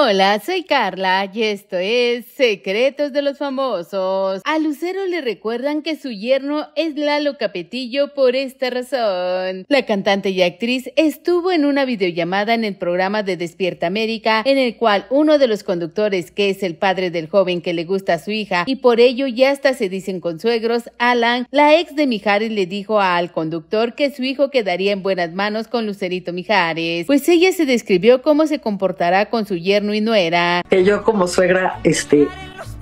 Hola, soy Carla y esto es Secretos de los Famosos. A Lucero le recuerdan que su yerno es Lalo Capetillo por esta razón. La cantante y actriz estuvo en una videollamada en el programa de Despierta América en el cual uno de los conductores, que es el padre del joven que le gusta a su hija y por ello ya hasta se dicen consuegros, Alan, la ex de Mijares le dijo al conductor que su hijo quedaría en buenas manos con Lucerito Mijares, pues ella se describió cómo se comportará con su yerno y no era. Que yo como suegra, este,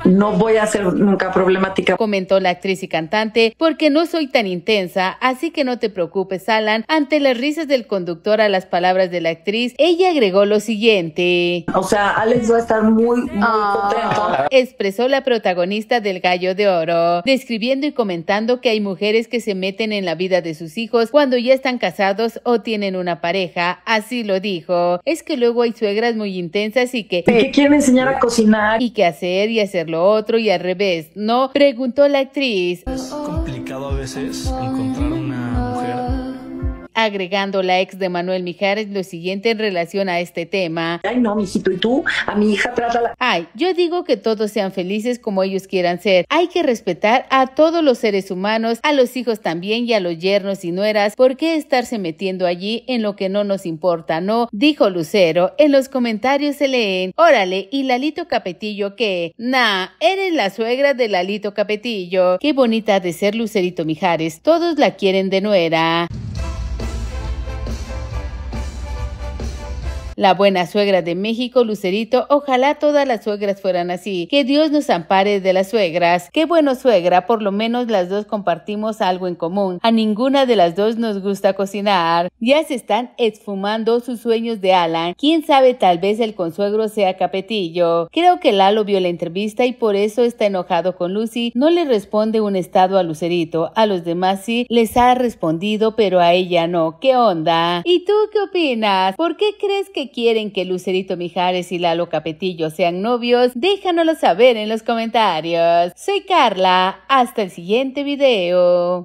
no voy a ser nunca problemática. Comentó la actriz y cantante, porque no soy tan intensa, así que no te preocupes, Alan. Ante las risas del conductor a las palabras de la actriz, ella agregó lo siguiente. O sea, Alex va a estar muy, muy ah. contento. Expresó la protagonista del Gallo de Oro, describiendo y comentando que hay mujeres que se meten en la vida de sus hijos cuando ya están casados o tienen una pareja. Así lo dijo. Es que luego hay suegras muy intensas y que... Que quieren enseñar a cocinar. Y qué hacer y hacerlo otro y al revés, ¿no? Preguntó la actriz. Es complicado a veces encontrar una agregando la ex de Manuel Mijares lo siguiente en relación a este tema. Ay, no, mijito, y tú, a mi hija la. Ay, yo digo que todos sean felices como ellos quieran ser. Hay que respetar a todos los seres humanos, a los hijos también y a los yernos y nueras. ¿Por qué estarse metiendo allí en lo que no nos importa? No, dijo Lucero. En los comentarios se leen, órale, y Lalito Capetillo que, nah, eres la suegra de Lalito Capetillo. Qué bonita de ser Lucerito Mijares. Todos la quieren de nuera. La buena suegra de México, Lucerito, ojalá todas las suegras fueran así. Que Dios nos ampare de las suegras. Qué bueno suegra, por lo menos las dos compartimos algo en común. A ninguna de las dos nos gusta cocinar. Ya se están esfumando sus sueños de Alan. Quién sabe, tal vez el consuegro sea Capetillo. Creo que Lalo vio la entrevista y por eso está enojado con Lucy. No le responde un estado a Lucerito. A los demás sí les ha respondido, pero a ella no. ¿Qué onda? ¿Y tú qué opinas? ¿Por qué crees que quieren que Lucerito Mijares y Lalo Capetillo sean novios? Déjanoslo saber en los comentarios. Soy Carla, hasta el siguiente video.